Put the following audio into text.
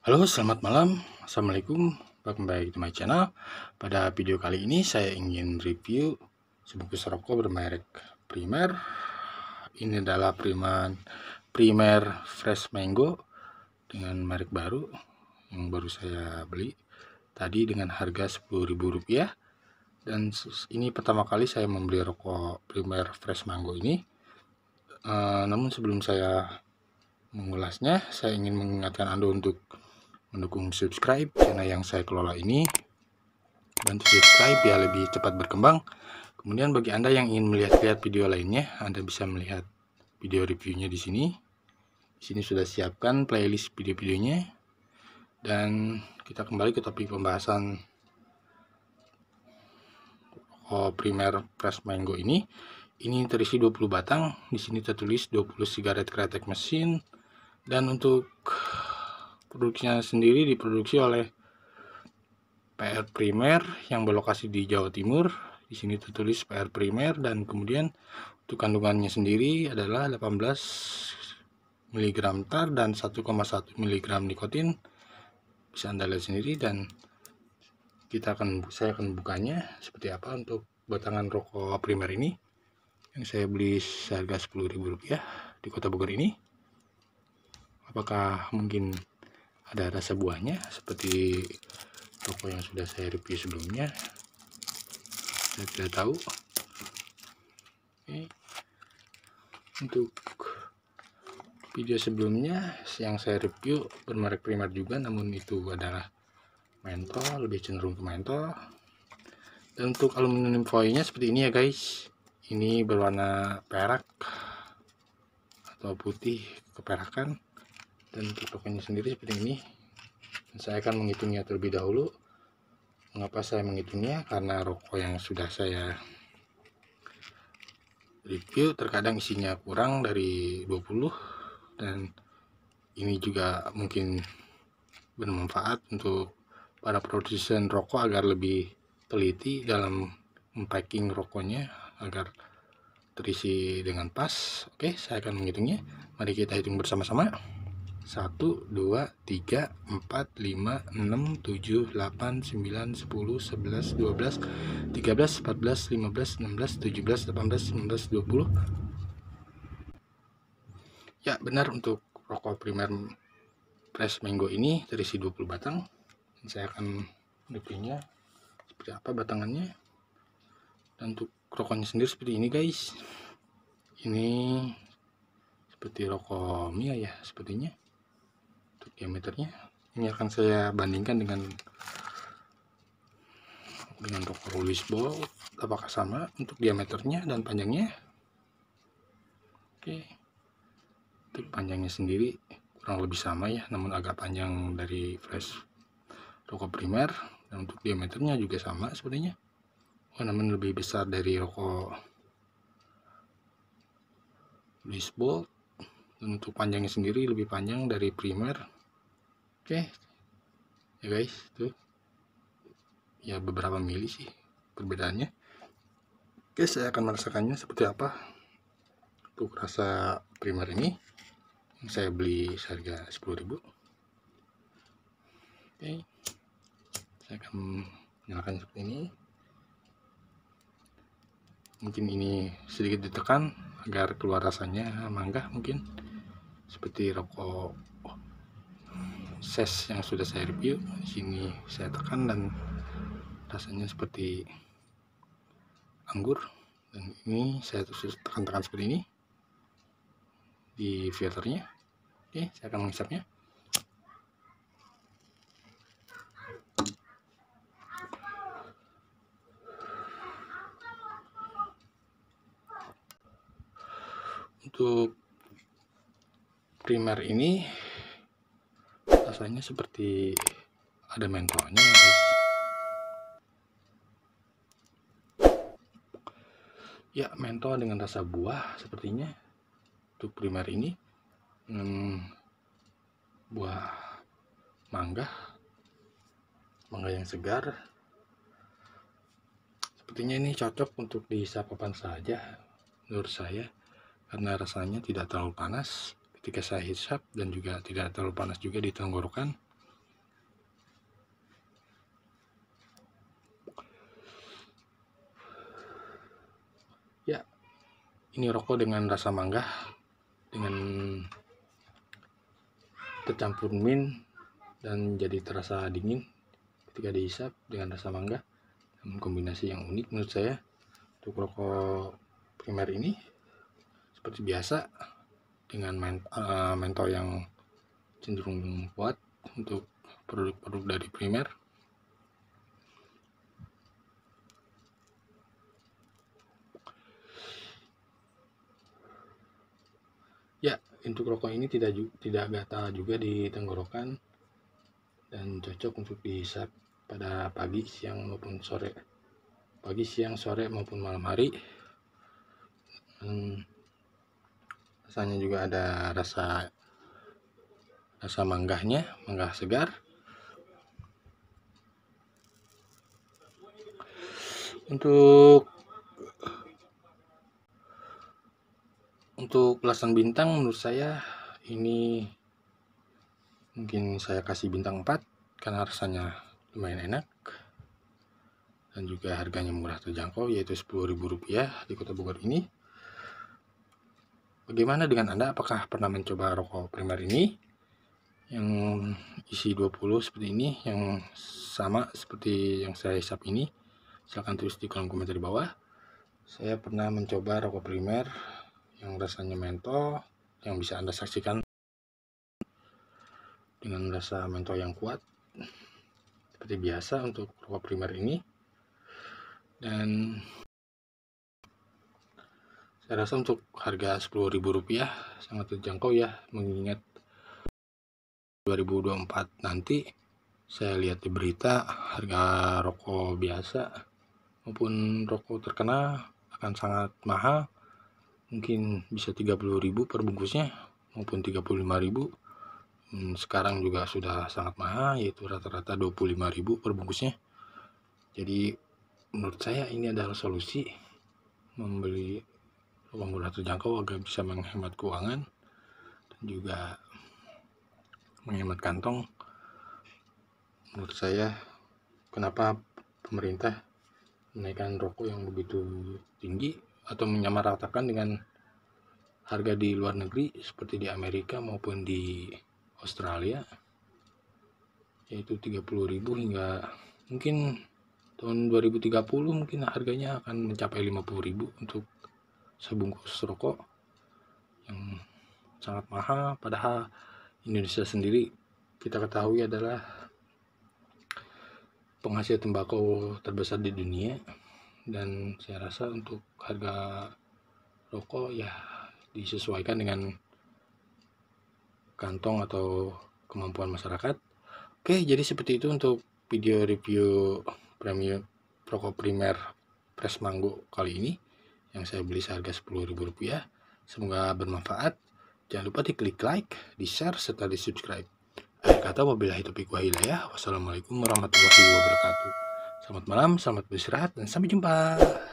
Halo, selamat malam. Assalamualaikum. Welcome back to my channel. Pada video kali ini saya ingin review sebungkus rokok bermerek Primer. Ini adalah Primer Primer Fresh Mango dengan merek baru yang baru saya beli tadi dengan harga Rp10.000 dan ini pertama kali saya membeli rokok Primer Fresh Mango ini. Uh, namun sebelum saya mengulasnya, saya ingin mengingatkan Anda untuk mendukung subscribe channel yang saya kelola ini. Bantu subscribe biar lebih cepat berkembang. Kemudian bagi Anda yang ingin melihat-lihat video lainnya, Anda bisa melihat video reviewnya di sini. Di sini sudah siapkan playlist video-videonya. Dan kita kembali ke topik pembahasan oh, primer press mango ini. Ini terisi 20 batang. Di sini tertulis 20 sigaret kretek mesin. Dan untuk Produksinya sendiri diproduksi oleh PR Primer yang berlokasi di Jawa Timur. Di sini tertulis PR Primer dan kemudian untuk kandungannya sendiri adalah 18 mg tar dan 1,1 mg nikotin. Bisa Anda lihat sendiri dan kita akan saya akan bukanya seperti apa untuk batangan rokok primer ini yang saya beli seharga Rp10.000 di Kota Bogor ini. Apakah mungkin ada rasa buahnya seperti toko yang sudah saya review sebelumnya saya tidak tahu Oke. untuk video sebelumnya yang saya review bermerek primer juga namun itu adalah mentol lebih cenderung ke mentol dan untuk aluminium foilnya seperti ini ya guys ini berwarna perak atau putih keperakan dan patokannya sendiri seperti ini saya akan menghitungnya terlebih dahulu mengapa saya menghitungnya karena rokok yang sudah saya review terkadang isinya kurang dari 20 dan ini juga mungkin bermanfaat untuk para produsen rokok agar lebih teliti dalam packing rokoknya agar terisi dengan pas oke saya akan menghitungnya mari kita hitung bersama-sama 1, 2, 3, 4, 5, 6, 7, 8, 9, 10, 11, 12, 13, 14, 15, 16, 17, 18, 19, 20 Ya benar untuk rokok primer fresh mango ini terisi 20 batang Saya akan reviewnya seperti apa batangannya Dan untuk rokoknya sendiri seperti ini guys Ini seperti rokok Mia ya sepertinya diameternya ini akan saya bandingkan dengan dengan rulis bolt apakah sama untuk diameternya dan panjangnya oke untuk panjangnya sendiri kurang lebih sama ya namun agak panjang dari flash rokok primer dan untuk diameternya juga sama sebenarnya oh, namun lebih besar dari rokok baseball dan untuk panjangnya sendiri lebih panjang dari primer oke ya guys tuh ya beberapa mili sih perbedaannya oke saya akan merasakannya seperti apa untuk rasa primer ini saya beli seharga 10.000 oke saya akan menyalakan seperti ini mungkin ini sedikit ditekan agar keluar rasanya mangga mungkin seperti rokok ses yang sudah saya review sini saya tekan dan rasanya seperti anggur dan ini saya tekan-tekan seperti ini di filternya oke saya akan menghisapnya untuk primer ini rasanya seperti ada mentolnya ya guys ya mentol dengan rasa buah sepertinya untuk primer ini hmm, buah mangga mangga yang segar sepertinya ini cocok untuk di papan saja menurut saya karena rasanya tidak terlalu panas ketika saya hisap dan juga tidak terlalu panas juga di tenggorokan ya ini rokok dengan rasa mangga dengan tercampur mint dan jadi terasa dingin ketika dihisap dengan rasa mangga kombinasi yang unik menurut saya untuk rokok primer ini seperti biasa dengan men uh, mentor yang cenderung kuat untuk produk-produk dari primer ya untuk rokok ini tidak tidak gatal juga di tenggorokan dan cocok untuk dihisap pada pagi siang maupun sore pagi siang sore maupun malam hari hmm rasanya juga ada rasa rasa manggahnya mangga segar untuk untuk belasan bintang menurut saya ini mungkin saya kasih bintang 4 karena rasanya lumayan enak dan juga harganya murah terjangkau yaitu Rp10.000 di kota Bogor ini Bagaimana dengan Anda? Apakah pernah mencoba rokok primer ini? Yang isi 20 seperti ini, yang sama seperti yang saya hisap ini. Silahkan tulis di kolom komentar di bawah. Saya pernah mencoba rokok primer yang rasanya mentol, yang bisa Anda saksikan dengan rasa mentol yang kuat seperti biasa untuk rokok primer ini dan saya rasa untuk harga Rp10.000 sangat terjangkau ya mengingat 2024 nanti saya lihat di berita harga rokok biasa maupun rokok terkena akan sangat mahal mungkin bisa 30.000 per bungkusnya maupun 35.000 hmm, sekarang juga sudah sangat mahal yaitu rata-rata 25.000 per bungkusnya jadi menurut saya ini adalah solusi membeli uang murah terjangkau agar bisa menghemat keuangan dan juga menghemat kantong menurut saya kenapa pemerintah menaikkan rokok yang begitu tinggi atau menyamaratakan dengan harga di luar negeri seperti di Amerika maupun di Australia yaitu 30.000 hingga mungkin tahun 2030 mungkin harganya akan mencapai 50.000 untuk sebungkus rokok yang sangat mahal padahal Indonesia sendiri kita ketahui adalah penghasil tembakau terbesar di dunia dan saya rasa untuk harga rokok ya disesuaikan dengan kantong atau kemampuan masyarakat oke jadi seperti itu untuk video review premium rokok primer Fresh Mango kali ini yang saya beli seharga Rp10.000. Semoga bermanfaat. Jangan lupa di klik like, di-share, serta di-subscribe. Akhir kata wabillahi taufiq wa ya Wassalamualaikum warahmatullahi wabarakatuh. Selamat malam, selamat beristirahat, dan sampai jumpa.